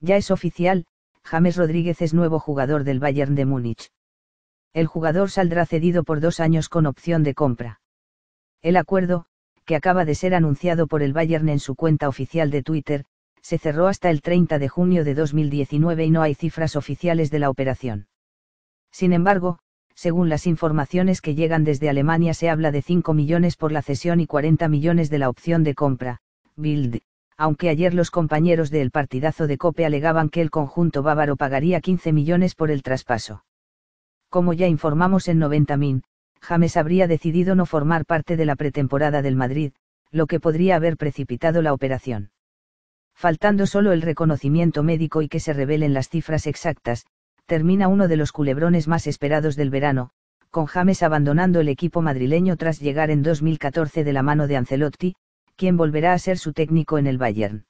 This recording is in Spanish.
Ya es oficial, James Rodríguez es nuevo jugador del Bayern de Múnich. El jugador saldrá cedido por dos años con opción de compra. El acuerdo, que acaba de ser anunciado por el Bayern en su cuenta oficial de Twitter, se cerró hasta el 30 de junio de 2019 y no hay cifras oficiales de la operación. Sin embargo, según las informaciones que llegan desde Alemania se habla de 5 millones por la cesión y 40 millones de la opción de compra, Bild, aunque ayer los compañeros del partidazo de Cope alegaban que el conjunto bávaro pagaría 15 millones por el traspaso. Como ya informamos en 90 min, James habría decidido no formar parte de la pretemporada del Madrid, lo que podría haber precipitado la operación. Faltando solo el reconocimiento médico y que se revelen las cifras exactas, termina uno de los culebrones más esperados del verano, con James abandonando el equipo madrileño tras llegar en 2014 de la mano de Ancelotti, quien volverá a ser su técnico en el Bayern.